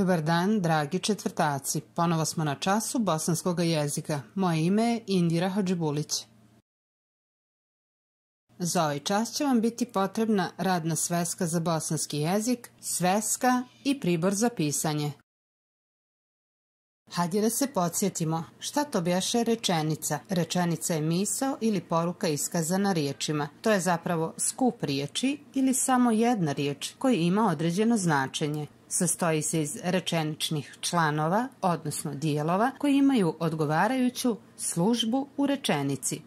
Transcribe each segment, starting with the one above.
Dobar dan, dragi četvrtaci. Ponovo smo na času bosanskog jezika. Moje ime je Indira Hadžibulić. Za ovaj čas će vam biti potrebna radna sveska za bosanski jezik, sveska i pribor za pisanje. Hajde da se podsjetimo, šta to bješe rečenica? Rečenica je misao ili poruka iskazana riječima. To je zapravo skup riječi ili samo jedna riječ koji ima određeno značenje. Sastoji se iz rečeničnih članova, odnosno dijelova, koji imaju odgovarajuću službu u rečenici.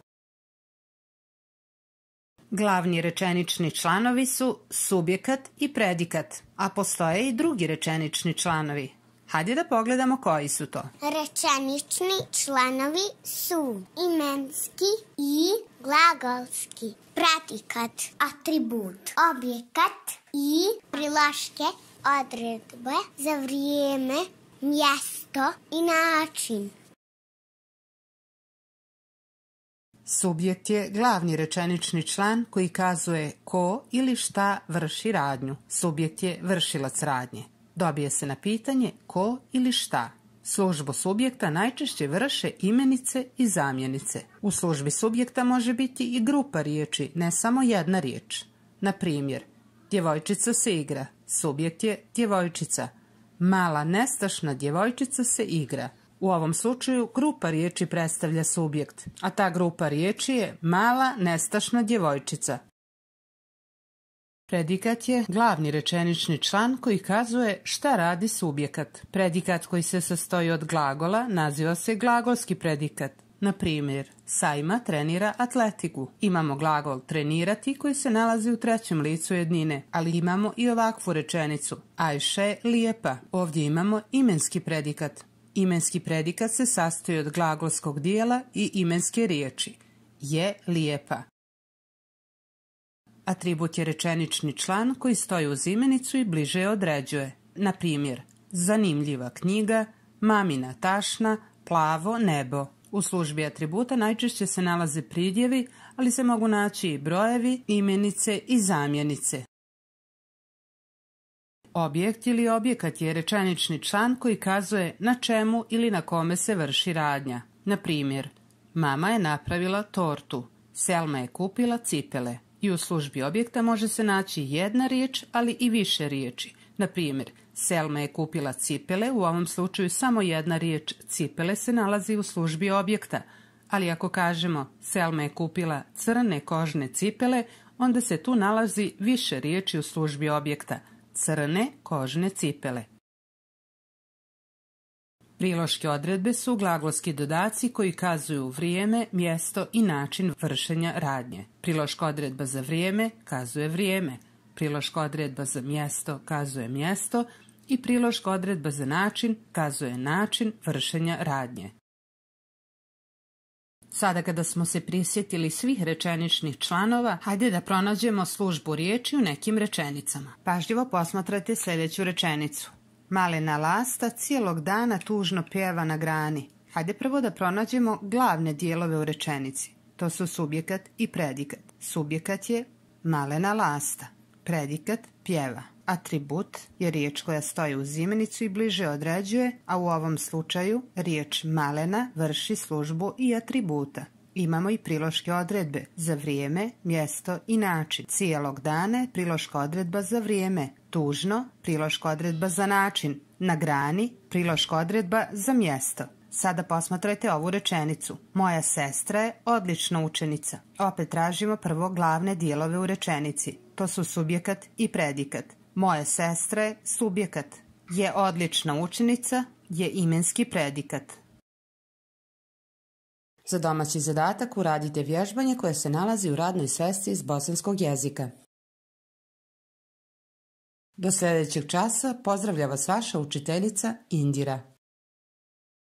Glavni rečenični članovi su subjekat i predikat, a postoje i drugi rečenični članovi. Hajde da pogledamo koji su to. Rečenični članovi su imenski i glagolski, predikat, atribut, objekat i priloške odredbe za vrijeme, mjesto i način. Subjekt je glavni rečenični član koji kazuje ko ili šta vrši radnju. Subjekt je vršilac radnje. Dobije se na pitanje ko ili šta. Službu subjekta najčešće vrše imenice i zamjenice. U službi subjekta može biti i grupa riječi, ne samo jedna riječ. Na primjer, djevojčica se igra, Subjekt je djevojčica. Mala nestašna djevojčica se igra. U ovom slučaju grupa riječi predstavlja subjekt, a ta grupa riječi je mala nestašna djevojčica. Predikat je glavni rečenični član koji kazuje šta radi subjekat. Predikat koji se sastoji od glagola naziva se glagolski predikat. Na primjer, Sajma trenira atletiku. Imamo glagol trenirati koji se nalazi u trećem licu jednine, ali imamo i ovakvu rečenicu. Ajše lijepa. Ovdje imamo imenski predikat. Imenski predikat se sastoji od glagolskog dijela i imenske riječi. Je lijepa. Atribut je rečenični član koji stoji uz imenicu i bliže određuje. Na primjer, zanimljiva knjiga, mamina tašna, plavo nebo. U službi atributa najčešće se nalaze pridjevi, ali se mogu naći i brojevi, imenice i zamjenice. Objekt ili objekat je rečanični član koji kazuje na čemu ili na kome se vrši radnja. Na primjer, mama je napravila tortu, Selma je kupila cipele. I u službi objekta može se naći jedna riječ, ali i više riječi. Na primjer, Selma je kupila cipele, u ovom slučaju samo jedna riječ cipele se nalazi u službi objekta, ali ako kažemo Selma je kupila crne kožne cipele, onda se tu nalazi više riječi u službi objekta, crne kožne cipele. Priloške odredbe su glagolski dodaci koji kazuju vrijeme, mjesto i način vršenja radnje. Priloška odredba za vrijeme kazuje vrijeme, Priloška odredba za mjesto kazuje mjesto i priloška odredba za način kazuje način vršenja radnje. Sada kada smo se prisjetili svih rečeničnih članova, hajde da pronađemo službu riječi u nekim rečenicama. Pažljivo posmatrajte sljedeću rečenicu. Malena lasta cijelog dana tužno pjeva na grani. Hajde prvo da pronađemo glavne dijelove u rečenici. To su subjekat i predikat. Subjekat je malena lasta. Predikat pjeva. Atribut je riječ koja stoji u zimenicu i bliže određuje, a u ovom slučaju riječ malena vrši službu i atributa. Imamo i priloške odredbe za vrijeme, mjesto i način. Cijelog dane priloška odredba za vrijeme, tužno priloška odredba za način, na grani priloška odredba za mjesto. Sada posmatrajte ovu rečenicu. Moja sestra je odlična učenica. Opet tražimo prvo glavne dijelove u rečenici to su subjekat i predikat. Moja sestra je subjekat. Je odlična učenica je imenski predikat. Za domaći zadatak uradite vježbanje koje se nalazi u radnoj svesti iz bosanskog jezika. Do sljedećeg časa pozdravlja vas vaša učiteljica Indira.